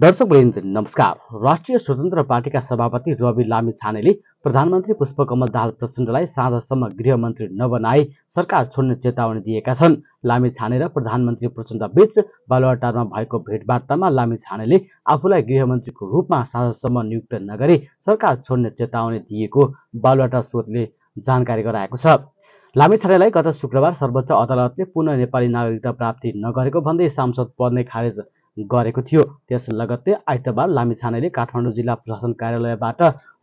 दर्शक वृन्द नमस्कार राष्ट्रिय स्वतन्त्र पार्टीका सभापति रवि लामी छानेले प्रधानमन्त्री पुष्पकमल दाहाल प्रचण्डलाई साँझसम्म गृहमन्त्री नबनाई सरकार छोड्ने चेतावनी दिएका छन् लामी छाने र प्रधानमन्त्री प्रचण्ड प्रचण्डबीच बालुवाटारमा भएको भेटवार्तामा लामी छानेले आफूलाई गृहमन्त्रीको रूपमा साँझसम्म नियुक्त नगरी सरकार छोड्ने चेतावनी दिएको बालुवाटार स्रोतले जानकारी गराएको छ लामी छानेलाई गत शुक्रबार सर्वोच्च अदालतले पुनः नेपाली नागरिकता प्राप्ति नगरेको भन्दै सांसद पद नै खारेज गरेको थियो त्यस लगत्तै आइतबार लामिछानेले काठमाडौँ जिल्ला प्रशासन कार्यालयबाट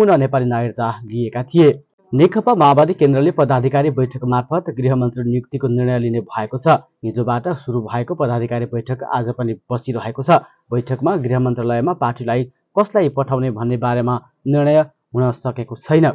पुनः नेपाली नागरिकता लिएका थिए नेकपा माओवादी केन्द्रले पदाधिकारी बैठक मार्फत गृहमन्त्री नियुक्तिको निर्णय लिने भएको छ हिजोबाट सुरु भएको पदाधिकारी बैठक आज पनि बसिरहेको छ बैठकमा गृह मन्त्रालयमा पार्टीलाई कसलाई पठाउने भन्ने बारेमा निर्णय हुन सकेको छैन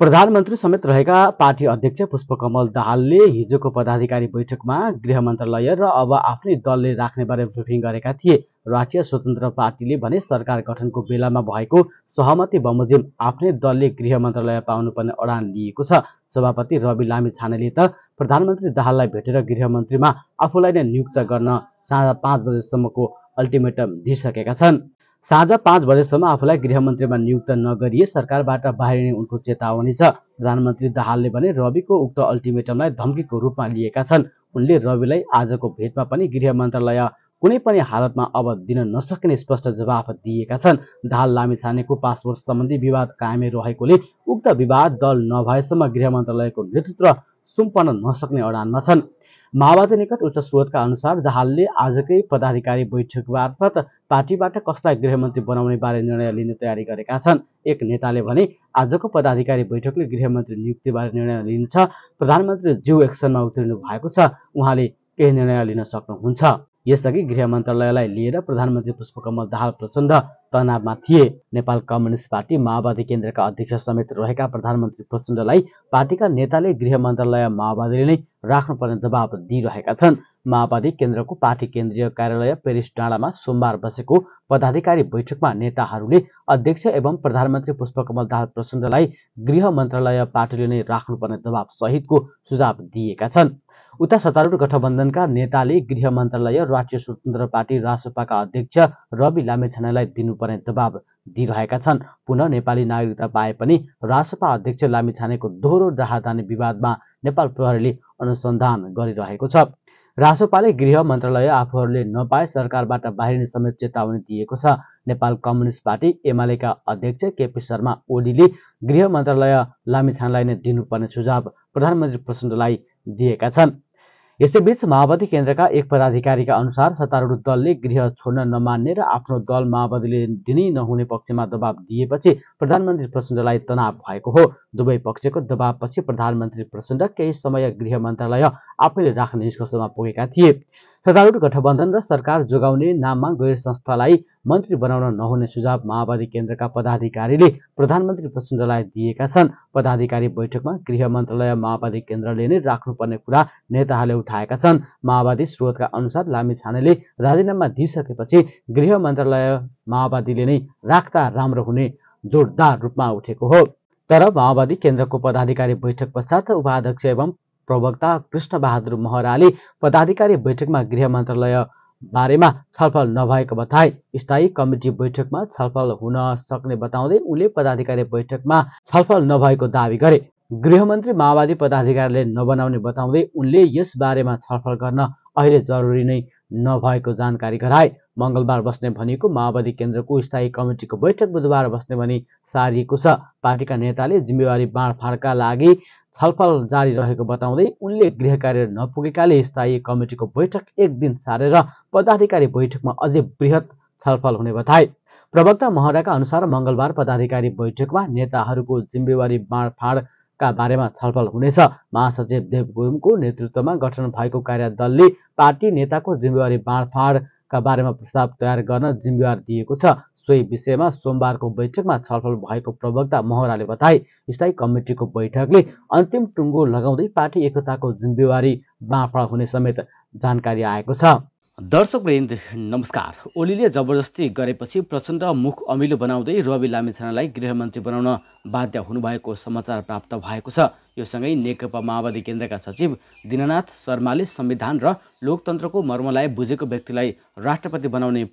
प्रधानमन्त्री समेत रहेका पार्टी अध्यक्ष पुष्पकमल दाहालले हिजोको पदाधिकारी बैठकमा गृह मन्त्रालय र अब आफ्नै दलले राख्नेबारे ब्रिफिङ गरेका थिए राष्ट्रिय स्वतन्त्र पार्टीले भने सरकार गठनको बेलामा भएको सहमति बमोजिम आफ्नै दलले गृह मन्त्रालय पाउनुपर्ने अडान लिएको छ सभापति रवि लामी छानेले त प्रधानमन्त्री दाहाललाई भेटेर गृहमन्त्रीमा आफूलाई नै नियुक्त गर्न साँझ पाँच बजेसम्मको अल्टिमेटम दिइसकेका छन् साँझ पाँच बजेसम्म आफूलाई गृहमन्त्रीमा नियुक्त नगरिए सरकारबाट बाहिरिने उनको चेतावनी छ प्रधानमन्त्री दाहालले भने रविको उक्त अल्टिमेटमलाई धम्कीको रूपमा लिएका छन् उनले रविलाई आजको भेटमा पनि गृह मन्त्रालय कुनै पनि हालतमा अब दिन नसक्ने स्पष्ट जवाफ दिएका छन् दाहाल लामिछानेको पासपोर्ट सम्बन्धी विवाद कायमै रहेकोले उक्त विवाद दल नभएसम्म गृह मन्त्रालयको नेतृत्व सुम्पन नसक्ने अडानमा छन् माओवादी निकट उच्च स्रोतका अनुसार दाहालले आजकै पदाधिकारी बैठक मार्फत पार्टीबाट कसलाई गृहमन्त्री बनाउने बारे निर्णय लिने तयारी गरेका छन् एक नेताले भने आजको पदाधिकारी बैठकले गृहमन्त्री नियुक्तिबारे निर्णय लिन्छ प्रधानमन्त्री जिउ एक्सनमा उत्रिनु भएको छ उहाँले केही निर्णय लिन सक्नुहुन्छ यसअघि गृह मन्त्रालयलाई लिएर प्रधानमन्त्री पुष्पकमल दाहाल प्रचण्ड तनावमा थिए नेपाल कम्युनिस्ट पार्टी माओवादी केन्द्रका अध्यक्ष समेत रहेका प्रधानमन्त्री प्रचण्डलाई पार्टीका नेताले गृह मन्त्रालय माओवादीले नै राख्नुपर्ने दबाब दिइरहेका छन् माओवादी केन्द्रको पार्टी केन्द्रीय कार्यालय पेरिस डाँडामा सोमबार बसेको पदाधिकारी बैठकमा नेताहरूले अध्यक्ष एवं प्रधानमन्त्री पुष्पकमल दाहाल प्रचण्डलाई गृह मन्त्रालय पार्टीले नै राख्नुपर्ने दबाव सहितको सुझाव दिएका छन् उता सत्तारूढ गठबन्धनका नेताले गृह मन्त्रालय राष्ट्रिय स्वतन्त्र पार्टी रासोपाका अध्यक्ष रवि लामेछानेलाई दिनुपर्ने दबाव दिइरहेका छन् पुनः नेपाली नागरिकता पाए पनि रासोपा अध्यक्ष लामेछानेको दोहोरो राहदानी विवादमा नेपाल प्रहरीले अनुसन्धान गरिरहेको छ रासोपाले गृह मन्त्रालय आफूहरूले नपाए सरकारबाट बाहिरिने समेत चेतावनी दिएको छ नेपाल कम्युनिस्ट पार्टी एमालेका अध्यक्ष केपी शर्मा ओलीले गृह मन्त्रालय लामिछानलाई नै दिनुपर्ने सुझाव प्रधानमन्त्री प्रचण्डलाई दिएका छन् यसैबीच माओवादी केन्द्रका एक पदाधिकारीका अनुसार सत्तारूढ दलले गृह छोड्न नमान्ने र आफ्नो दल माओवादीले दिनै नहुने पक्षमा दबाब दिएपछि प्रधानमन्त्री प्रचण्डलाई तनाव भएको हो दुवै पक्षको दबावपछि प्रधानमन्त्री प्रचण्ड केही समय गृह मन्त्रालय आफैले राख्ने निष्कर्षमा पुगेका थिए सत्तारूढ गठबन्धन र सरकार जोगाउने नाममा गैर संस्थालाई मन्त्री बनाउन नहुने सुझाव माओवादी केन्द्रका पदाधिकारीले प्रधानमन्त्री प्रचण्डलाई दिएका छन् पदाधिकारी बैठकमा गृह मन्त्रालय माओवादी केन्द्रले नै राख्नुपर्ने कुरा नेताहरूले उठाएका छन् माओवादी स्रोतका अनुसार लामी छानेले राजीनामा दिइसकेपछि गृह मन्त्रालय माओवादीले नै राख्दा राम्रो हुने जोरदार रूपमा उठेको हो तर माओवादी केन्द्रको पदाधिकारी बैठक पश्चात उपाध्यक्ष एवं प्रवक्ता कृष्णबहादुर महराले पदाधिकारी बैठकमा गृह मन्त्रालय बारेमा छलफल नभएको बताए स्थायी कमिटी बैठकमा छलफल हुन सक्ने बताउँदै उनले पदाधिकारी बैठकमा छलफल नभएको दावी गरे गृहमन्त्री माओवादी पदाधिकारीले नबनाउने बताउँदै उनले यस बारेमा छलफल गर्न अहिले जरुरी नै नभएको जानकारी गराए मङ्गलबार बस्ने भनेको माओवादी केन्द्रको स्थायी कमिटीको बैठक बुधबार बस्ने भनी सारिएको छ पार्टीका नेताले जिम्मेवारी बाँडफाँडका लागि छलफल जारी रहेको बताउँदै उनले गृह कार्य नपुगेकाले स्थायी कमिटिको बैठक एक दिन सारेर पदाधिकारी बैठकमा अझै वृहत छलफल हुने बताए प्रवक्ता महराका अनुसार मङ्गलबार पदाधिकारी बैठकमा नेताहरूको जिम्मेवारी बाँडफाँड का बारेमा छलफल हुनेछ महासचिव देव गुरुङको नेतृत्वमा गठन भएको कार्यदलले पार्टी नेताको जिम्मेवारी बाँडफाँड का बारेमा प्रस्ताव तयार गर्न जिम्मेवार दिएको छ सोही विषयमा सोमबारको बैठकमा छलफल भएको प्रवक्ता महराले बताए स्थायी कमिटिको बैठकले अन्तिम टुङ्गो लगाउँदै पार्टी एकताको जिम्मेवारी बाँफा हुने समेत जानकारी आएको छ दर्शक वृन्द नमस्कार ओलीले जबरजस्ती गरेपछि प्रचण्ड मुख अमिलो बनाउँदै रवि लामिछानालाई गृहमन्त्री बनाउन बाध्य हुनुभएको समाचार प्राप्त भएको छ यो सँगै नेकपा माओवादी केन्द्रका सचिव दिननाथ शर्माले संविधान र लोकतन्त्रको मर्मलाई बुझेको व्यक्तिलाई राष्ट्रपति बनाउने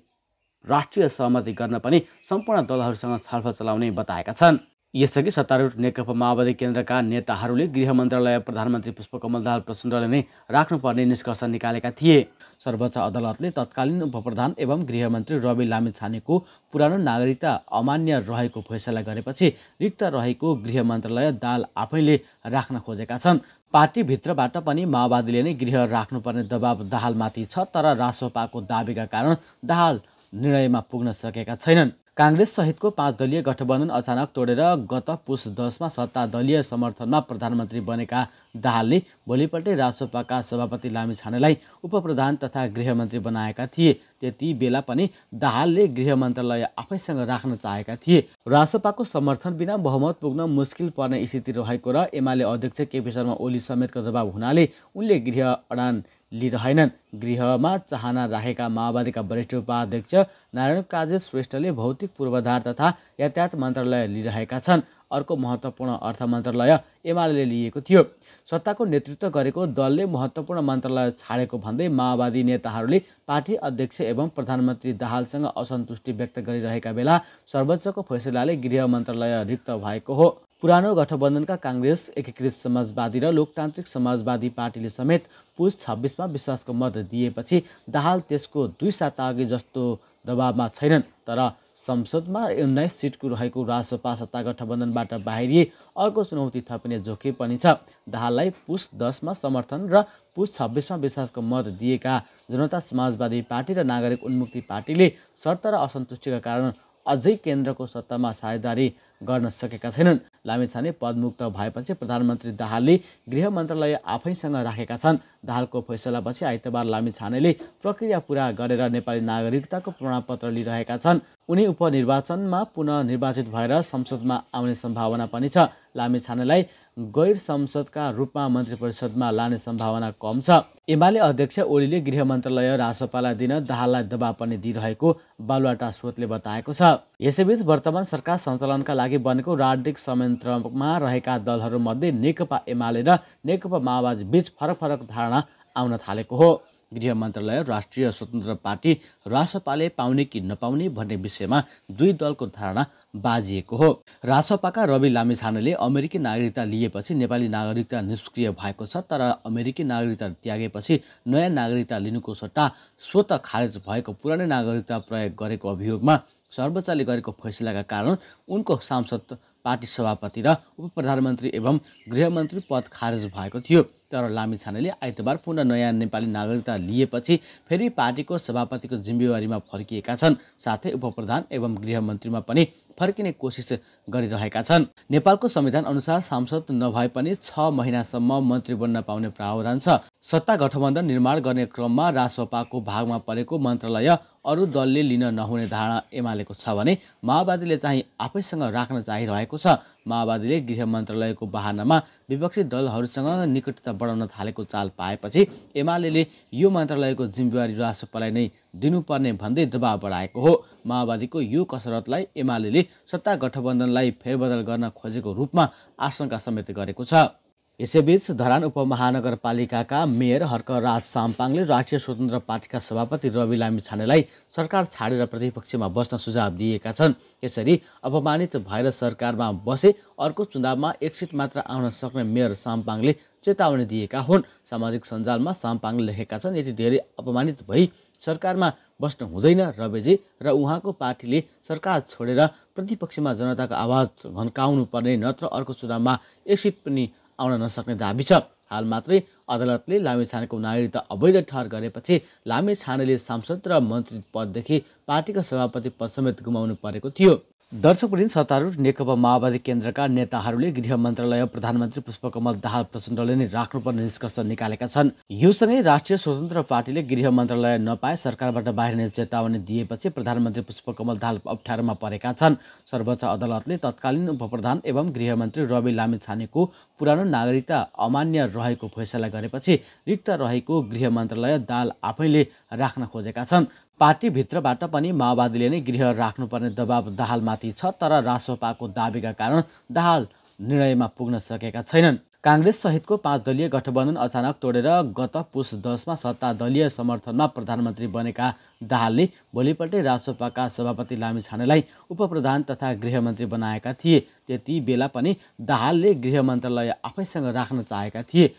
राष्ट्रिय सहमति गर्न पनि सम्पूर्ण दलहरूसँग छलफल चलाउने बताएका छन् यसअघि सत्तारूढ नेकपा माओवादी केन्द्रका नेताहरूले गृह मन्त्रालय प्रधानमन्त्री पुष्पकमल दाहाल प्रचण्डले नै राख्नुपर्ने निष्कर्ष निकालेका थिए सर्वोच्च अदालतले तत्कालीन उपप्रधान एवं गृहमन्त्री रवि लामे छानेको पुरानो नागरिकता अमान्य रहेको फैसला गरेपछि रिक्त रहेको गृह मन्त्रालय दाल आफैले राख्न खोजेका छन् पार्टीभित्रबाट पनि माओवादीले नै गृह राख्नुपर्ने दबाब दाहालमाथि छ तर रासोपाको दावीका कारण दाहाल निर्णयमा पुग्न सकेका छैनन् काङ्ग्रेस सहितको पाँच दलीय गठबन्धन अचानक तोडेर गत पुस दसमा सत्ता दलीय समर्थनमा प्रधानमन्त्री बनेका दाहालले भोलिपल्टै राजसपाका सभापति लामिछानेलाई उपप्रधान तथा गृहमन्त्री बनाएका थिए त्यति बेला पनि दाहालले गृह मन्त्रालय आफैसँग राख्न चाहेका थिए राजसपाको समर्थन बिना बहुमत पुग्न मुस्किल पर्ने स्थिति रहेको र एमाले अध्यक्ष केपी शर्मा ओली समेतको दबाव हुनाले उनले गृह अडान लिइरहेनन् गृहमा चाहना राखेका माओवादीका वरिष्ठ उपाध्यक्ष नारायण काजे श्रेष्ठले भौतिक पूर्वाधार तथा यातायात मन्त्रालय लिइरहेका छन् अर्को महत्त्वपूर्ण अर्थ मन्त्रालय एमाले लिएको थियो सत्ताको नेतृत्व गरेको दलले महत्त्वपूर्ण मन्त्रालय छाडेको भन्दै माओवादी नेताहरूले पार्टी अध्यक्ष एवं प्रधानमन्त्री दाहालसँग असन्तुष्टि व्यक्त गरिरहेका बेला सर्वोच्चको फैसलाले गृह मन्त्रालय रिक्त भएको हो पुरानो गठबन्धनका काङ्ग्रेस एकीकृत समाजवादी र लोकतान्त्रिक समाजवादी पार्टीले समेत पुस छब्बिसमा विश्वासको मत दिएपछि दाहाल त्यसको दुई साता जस्तो दबावमा छैनन् तर संसदमा उन्नाइस सिटको रहेको राजसपा सत्ता गठबन्धनबाट बाहिरिए अर्को चुनौती थपिने जोखिम पनि छ दाहाललाई पुस दसमा समर्थन र पुस छब्बिसमा विश्वासको मत दिएका जनता समाजवादी पार्टी र नागरिक उन्मुक्ति पार्टीले शर्त र असन्तुष्टिका कारण अझै केन्द्रको सत्तामा साझेदारी गर्न सकेका छैनन् लामेछाने पदमुक्त भएपछि प्रधानमन्त्री दाहालले गृह मन्त्रालय आफैसँग राखेका छन् दाहालको फैसलापछि आइतबार लामेछानेले प्रक्रिया पुरा गरेर नेपाली नागरिकताको प्रमाणपत्र लिइरहेका छन् उनी उपनिर्वाचनमा पुनः निर्वाचित भएर संसदमा आउने सम्भावना पनि छ छानेलाई गैर संसदका रूपमा मन्त्री परिषदमा लाने सम्भावना कम छ एमाले अध्यक्ष ओलीले गृह मन्त्रालय रासोपालाई दिन दाहाललाई दबाव पनि दिइरहेको बालुवाटा स्रोतले बताएको छ यसैबीच वर्तमान सरकार सञ्चालनका लागि बनेको राजनीतिक संयन्त्रमा रहेका दलहरूमध्ये नेकपा एमाले र नेकपा माओवादी बीच फरक फरक धारणा आउन थालेको हो गृह मन्त्रालय राष्ट्रिय स्वतन्त्र पार्टी रासपाले पाउने कि नपाउने भन्ने विषयमा दुई दलको धारणा बाजिएको हो रासपाका रवि लामिछानेले अमेरिकी नागरिकता लिएपछि नेपाली नागरिकता निष्क्रिय भएको छ तर अमेरिकी नागरिकता त्यागेपछि नयाँ नागरिकता लिनुको सट्टा स्वत खारेज भएको पुरानै नागरिकता प्रयोग गरेको अभियोगमा सर्वोच्चले गरेको फैसलाका कारण उनको सांसद पार्टी सभापति र उप प्रधानमन्त्री एवं गृहमन्त्री पद खारेज भएको थियो तर लामिछानेले आइतबार पुनः नयाँ नेपाली नागरिकता लिएपछि फेरि पार्टीको सभापतिको जिम्मेवारीमा फर्किएका छन् साथै उपप्रधान एवं गृहमन्त्रीमा पनि फर्किने कोसिस गरिरहेका छन् नेपालको संविधान अनुसार सांसद नभए पनि छ महिनासम्म मन्त्री बन्न पाउने प्रावधान छ सत्ता गठबन्धन निर्माण गर्ने क्रममा राजसपाको भागमा परेको मन्त्रालय अरू दलले लिन नहुने धारणा एमालेको छ भने माओवादीले चाहिँ आफैसँग राख्न चाहिरहेको छ माओवादीले गृह मन्त्रालयको बहानामा विपक्षी दलहरूसँग निकटता बढाउन थालेको चाल पाएपछि एमाले यो मन्त्रालयको जिम्मेवारी राजसपालाई नै दिनुपर्ने भन्दै दबाव बढाएको हो माओवादीको यो कसरतलाई एमाले सत्ता गठबन्धनलाई फेरबदल गर्न खोजेको रूपमा आशंका समेत गरेको छ यसैबीच धरान उपमहानगरपालिकाका मेयर हर्कराज साम्पाङले राष्ट्रिय स्वतन्त्र पार्टीका सभापति रवि लामी छानेलाई सरकार छाडेर प्रतिपक्षमा बस्न सुझाव दिएका छन् यसरी अपमानित भएर सरकारमा बसे अर्को चुनावमा एक सिट मात्र आउन सक्ने मेयर साम्पाङले चेतावनी दिएका हुन् सामाजिक सञ्जालमा साम्पाङले लेखेका छन् यति धेरै अपमानित भई सरकारमा बस्नु हुँदैन रविजी र उहाँको पार्टीले सरकार छोडेर प्रतिपक्षमा जनताको आवाज भन्काउनु पर्ने नत्र अर्को चुनावमा एक सिट पनि आउन नसक्ने दावी छ हाल मात्रै अदालतले लामे छानेको नागरिकता अवैध ठहर गरेपछि लामे छानेले सांसद र मन्त्री पददेखि पार्टीका सभापति पद समेत गुमाउनु परेको थियो दर्शकवृन्द सत्तारूढ नेकपा माओवादी केन्द्रका नेताहरूले गृह मन्त्रालय प्रधानमन्त्री पुष्पकमल दाहाल प्रचण्डले नै राख्नुपर्ने निष्कर्ष निकालेका छन् योसँगै राष्ट्रिय स्वतन्त्र पार्टीले गृह मन्त्रालय नपाए सरकारबाट बाहिरिने चेतावनी दिएपछि प्रधानमन्त्री पुष्पकमल दाहाल अप्ठ्यारोमा परेका छन् सर्वोच्च अदालतले तत्कालीन उपप्रधान एवं गृहमन्त्री रवि लामिछानेको पुरानो नागरिकता अमान्य रहेको फैसला गरेपछि रिक्त रहेको गृह मन्त्रालय दाल आफैले राख्न खोजेका छन् पार्टीभित्रबाट पनि माओवादीले नै गृह राख्नुपर्ने दबाब दाहालमाथि छ तर रासोपाको दावीका कारण दाहाल निर्णयमा पुग्न सकेका छैनन् काङ्ग्रेससहितको पाँच दलीय गठबन्धन अचानक तोडेर गत पुस दसमा सत्ता दलीय समर्थनमा प्रधानमन्त्री बनेका दाहालले भोलिपल्टै राजसपाका सभापति लामिछानेलाई उपप्रधान तथा गृहमन्त्री बनाएका थिए त्यति बेला पनि दाहालले गृह मन्त्रालय आफैसँग राख्न चाहेका थिए